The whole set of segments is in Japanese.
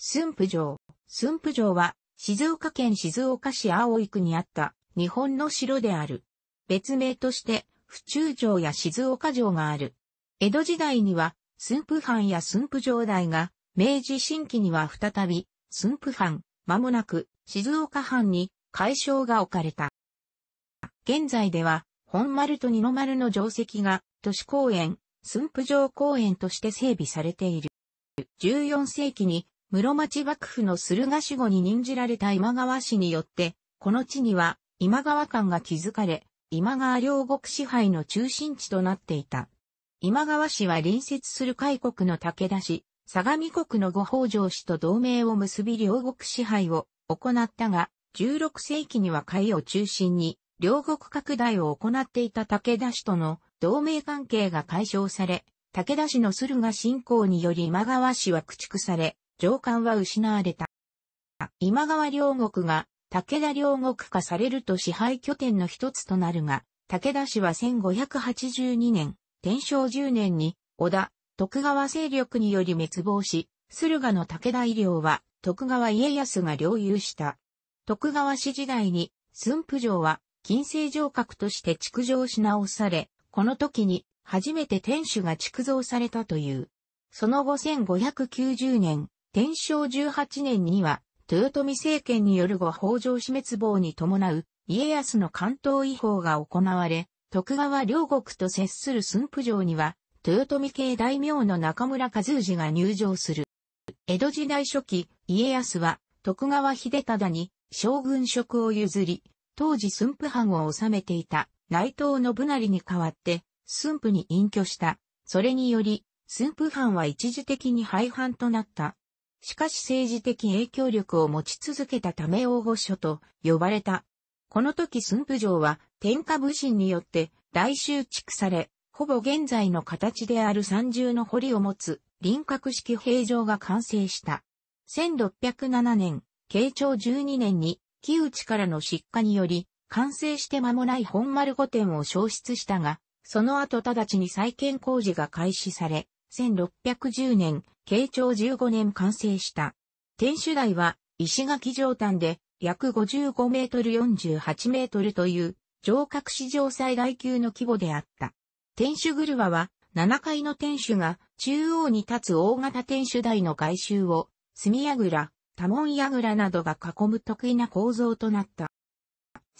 駿府城。駿府城は、静岡県静岡市青井区にあった日本の城である。別名として、府中城や静岡城がある。江戸時代には、駿府藩や駿府城代が、明治新期には再び、駿府藩、間もなく、静岡藩に、改称が置かれた。現在では、本丸と二の丸の定石が、都市公園、駿府城公園として整備されている。14世紀に室町幕府の駿河守護に任じられた今川氏によって、この地には今川館が築かれ、今川両国支配の中心地となっていた。今川氏は隣接する海国の武田氏、相模国の御北条氏と同盟を結び両国支配を行ったが、16世紀には海を中心に両国拡大を行っていた武田氏との同盟関係が解消され、武田氏の駿河侵攻により今川氏は駆逐され、上官は失われた。今川両国が武田両国化されると支配拠点の一つとなるが、武田氏は1582年、天正10年に、織田、徳川勢力により滅亡し、駿河の武田医療は徳川家康が領有した。徳川氏時代に、駿府城は金星城郭として築城し直され、この時に初めて天守が築造されたという。その後1590年、天正18年には、豊臣政権による後北条死滅亡に伴う家康の関東違法が行われ、徳川両国と接する駿府城には、豊臣系大名の中村和氏が入城する。江戸時代初期、家康は徳川秀忠に将軍職を譲り、当時駿府藩を治めていた内藤信成に代わって駿府に隠居した。それにより、駿府藩は一時的に廃藩となった。しかし政治的影響力を持ち続けたため大御所と呼ばれた。この時駿府城は天下武神によって大修築され、ほぼ現在の形である三重の堀を持つ輪郭式平城が完成した。1607年、慶長12年に木内からの失火により、完成して間もない本丸御殿を消失したが、その後直ちに再建工事が開始され、1610年、慶長15年完成した。天守台は石垣上端で約55メートル48メートルという城郭史上最大級の規模であった。天守グルワは7階の天守が中央に立つ大型天守台の外周を隅櫓、多門櫓などが囲む得意な構造となった。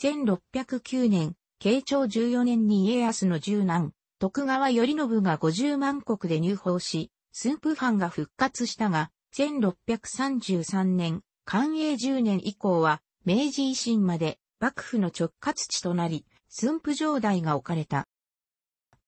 1609年、慶長14年に家康の十男、徳川頼信が50万国で入法し、駿府藩が復活したが、1633年、寛永10年以降は、明治維新まで幕府の直轄地となり、駿府城代が置かれた。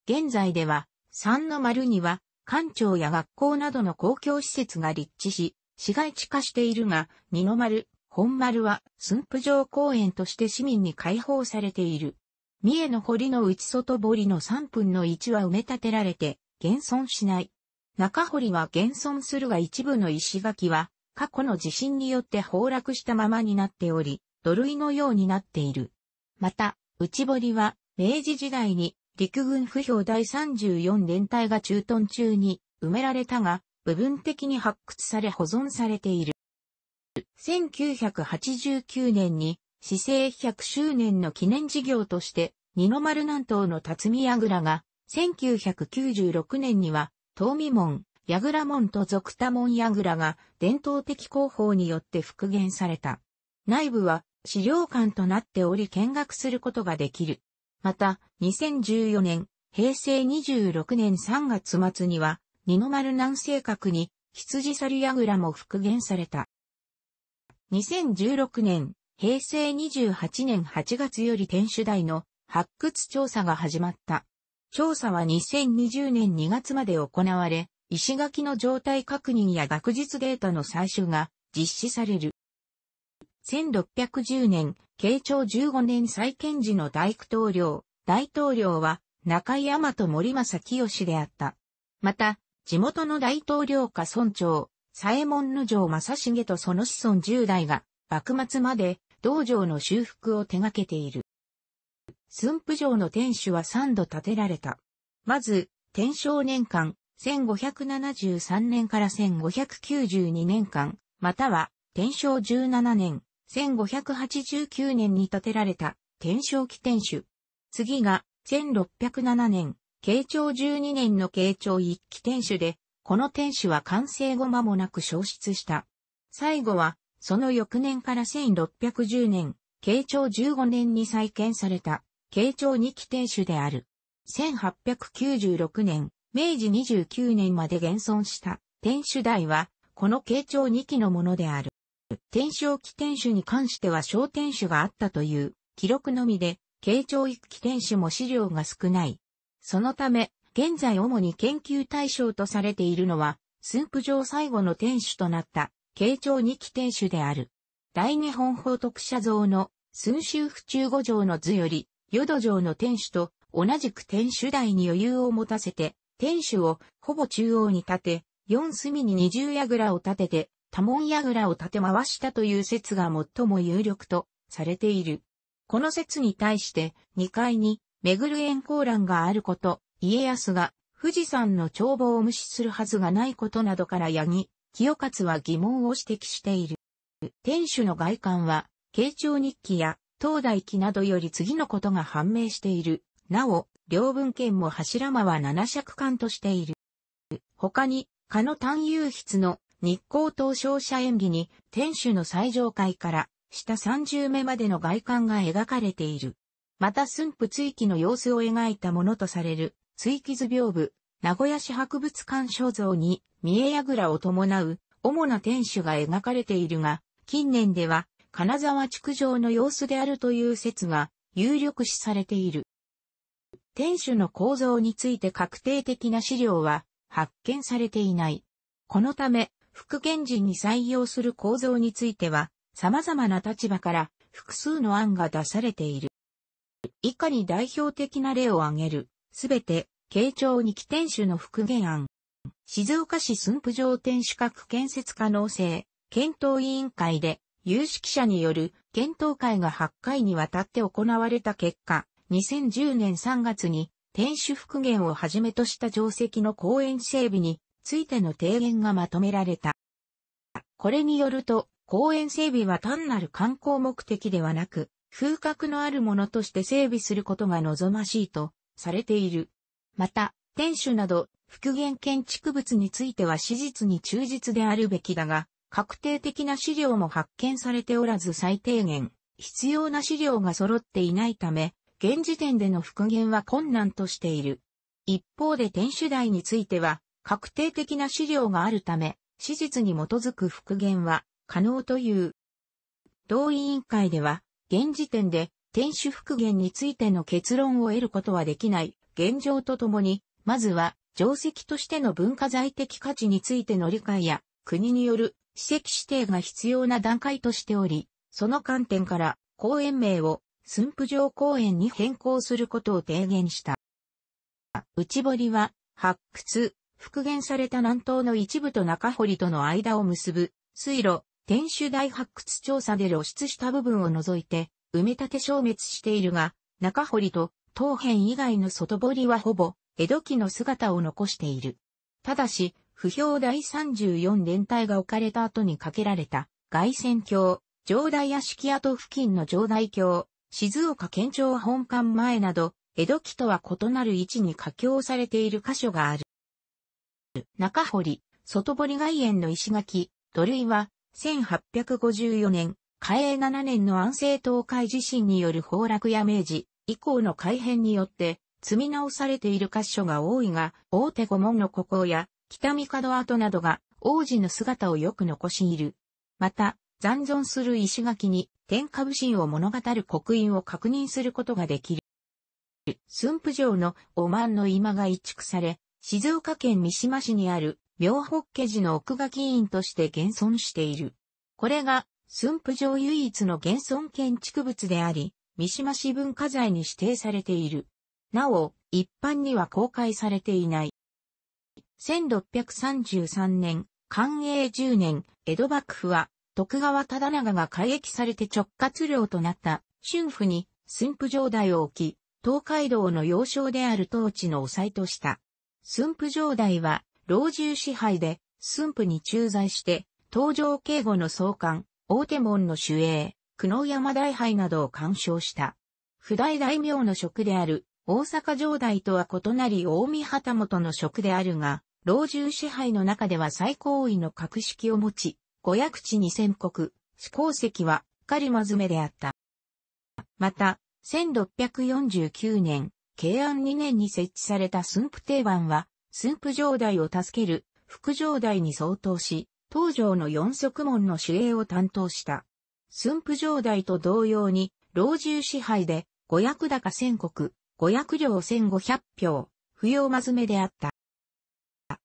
現在では、三の丸には、官庁や学校などの公共施設が立地し、市街地化しているが、二の丸、本丸は駿府城公園として市民に開放されている。三重の堀の内外堀の3分の1は埋め立てられて、現存しない。中堀は現存するが一部の石垣は、過去の地震によって崩落したままになっており、土塁のようになっている。また、内堀は、明治時代に、陸軍不評第34連隊が駐屯中に埋められたが、部分的に発掘され保存されている。1989年に市政100周年の記念事業として、二の丸南東の辰巳櫓が、1996年には、東美門、櫓門と俗多門櫓が伝統的工法によって復元された。内部は資料館となっており見学することができる。また、2014年、平成26年3月末には、二の丸南西閣に羊猿櫓も復元された。2016年、平成28年8月より天守台の発掘調査が始まった。調査は2020年2月まで行われ、石垣の状態確認や学術データの採取が実施される。1610年、慶長15年再建時の大工統領、大統領は中井山と森正清であった。また、地元の大統領家村長、左衛門の城正成とその子孫10代が、幕末まで道場の修復を手掛けている。駿府城の天守は3度建てられた。まず、天正年間、1573年から1592年間、または、天正17年、1589年に建てられた、天正期天守。次が、1607年、慶長12年の慶長一期天守で、この天守は完成後間もなく消失した。最後は、その翌年から1610年、慶長15年に再建された、慶長2期天守である。1896年、明治29年まで現存した、天守台は、この慶長2期のものである。天守置天守に関しては小天守があったという、記録のみで、慶長一期天守も資料が少ない。そのため、現在主に研究対象とされているのは、駿府城最後の天守となった、慶長二期天守である。大日本法徳社像の、寸州府中五条の図より、淀城の天守と、同じく天守台に余裕を持たせて、天守をほぼ中央に立て、四隅に二重櫓を立てて、多門櫓を立て回したという説が最も有力とされている。この説に対して、二階に、めぐる円光欄があること、家康が富士山の眺望を無視するはずがないことなどから八木清勝は疑問を指摘している。天守の外観は、慶長日記や東大記などより次のことが判明している。なお、両文献も柱間は七尺間としている。他に、かの単遊筆の日光東照社演技に、天守の最上階から下三十目までの外観が描かれている。また駿府追記の様子を描いたものとされる、追記図屏風、名古屋市博物館所蔵に、三重櫓を伴う、主な天守が描かれているが、近年では、金沢築城の様子であるという説が、有力視されている。天守の構造について確定的な資料は、発見されていない。このため、復元時に採用する構造については、様々な立場から複数の案が出されている。以下に代表的な例を挙げる。すべて慶長二期天守の復元案。静岡市駿府城天守閣建設可能性、検討委員会で、有識者による検討会が8回にわたって行われた結果、2010年3月に、天守復元をはじめとした定石の公園整備についての提言がまとめられた。これによると、公園整備は単なる観光目的ではなく、風格のあるものとして整備することが望ましいとされている。また、天守など、復元建築物については史実に忠実であるべきだが、確定的な資料も発見されておらず最低限、必要な資料が揃っていないため、現時点での復元は困難としている。一方で天守台については、確定的な資料があるため、史実に基づく復元は可能という。同委員会では、現時点で天守復元についての結論を得ることはできない現状とともに、まずは定石としての文化財的価値についての理解や国による史跡指定が必要な段階としており、その観点から公園名を駿府城公園に変更することを提言した。内堀は発掘、復元された南東の一部と中堀との間を結ぶ水路、天守台発掘調査で露出した部分を除いて埋め立て消滅しているが、中堀と東辺以外の外堀はほぼ江戸期の姿を残している。ただし、不評第34連隊が置かれた後に架けられた外線橋、城代屋敷跡付近の城代橋、静岡県庁本館前など、江戸期とは異なる位置に架橋されている箇所がある。中堀、外堀外苑の石垣、土塁は、1854年、嘉永7年の安政東海地震による崩落や明治以降の改変によって積み直されている箇所が多いが、大手御門の古校や北三門跡などが王子の姿をよく残しいる。また、残存する石垣に天下武神を物語る刻印を確認することができる。駿府城のお万の今が移築され、静岡県三島市にある妙北家寺の奥垣院として現存している。これが駿府城唯一の現存建築物であり、三島市文化財に指定されている。なお、一般には公開されていない。1633年、寛永10年、江戸幕府は、徳川忠長が改役されて直轄領となった、春府に、駿府城台を置き、東海道の要衝である当地のおえとした。駿府城台は、老中支配で、駿府に駐在して、東条警護の総監、大手門の守衛、久能山大杯などを鑑賞した。普代大名の職である、大阪城代とは異なり近江旗本の職であるが、老中支配の中では最高位の格式を持ち、五役地二千国、志鉱石は、狩りまずめであった。また、1649年、慶安2年に設置された駿府定番は、駿府城代を助ける、副城代に相当し、東条の四足門の守衛を担当した。駿府城代と同様に、老中支配で、五役高千国、五役領千五百票、不要まずめであった。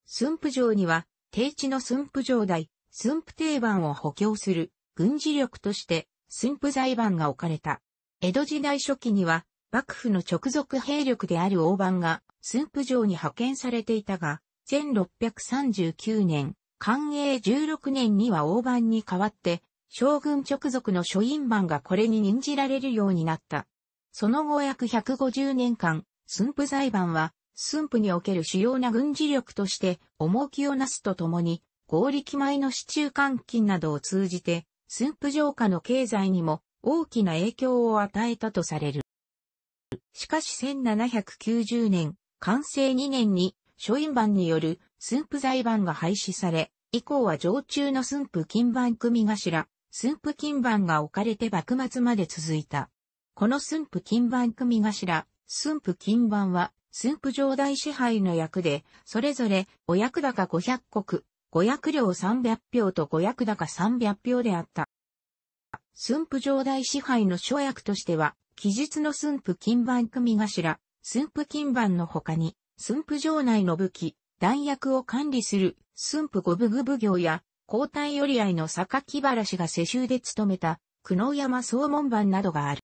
駿府城には、低地の駿府城代、駿府定番を補強する、軍事力として、駿府財番が置かれた。江戸時代初期には、幕府の直属兵力である大番が、駿府城に派遣されていたが、1639年、寛永16年には大判に代わって、将軍直属の書院番がこれに任じられるようになった。その後約150年間、駿府財番は、駿府における主要な軍事力として重きをなすとともに、合力米の市中換金などを通じて、駿府城下の経済にも大きな影響を与えたとされる。しかし1790年、完成2年に、書院番による駿府財番が廃止され、以降は常駐の駿府金番組頭、駿府金番が置かれて幕末まで続いた。この駿府金番組頭、駿府金番は、駿府城代支配の役で、それぞれ、お役高500国、五役料300票と五役高300票であった。駿府城代支配の諸役としては、記述の駿府金番組頭、駿府金番の他に、駿府城内の武器、弾薬を管理する駿府五部具奉行や、交代寄り合いの木原氏が世襲で務めた、久能山総門番などがある。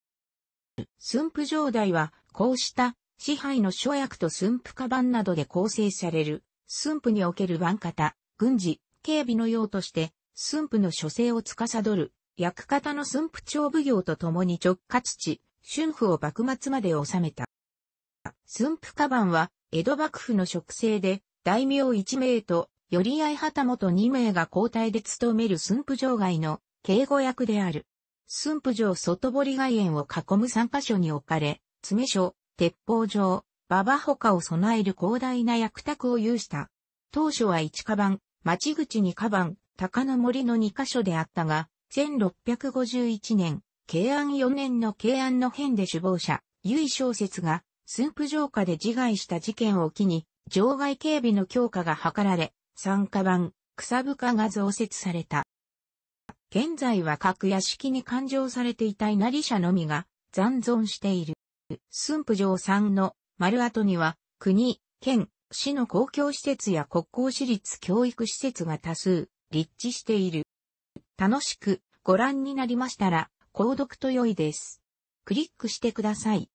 駿府城代は、こうした支配の諸役と駿府家番などで構成される、駿府における番方、軍事、警備の用として、駿府の諸政を司る、役方の駿府町奉行と共に直轄地、春府を幕末まで治めた。駿府家番は、江戸幕府の職制で、大名1名と、寄合旗本2名が交代で務める駿府城外の警護役である。駿府城外堀外苑を囲む3カ所に置かれ、詰所、鉄砲城、馬場他を備える広大な役宅を有した。当初は一カバン、町口二カバン、鷹の森の2カ所であったが、1651年、慶安4年の慶安の変で首謀者、由衣小説が、駿府城下で自害した事件を機に、場外警備の強化が図られ、参加版、草深が増設された。現在は各屋敷に勘定されていた稲荷社のみが残存している。駿府城山の丸跡には国、県、市の公共施設や国公私立教育施設が多数立地している。楽しくご覧になりましたら、購読と良いです。クリックしてください。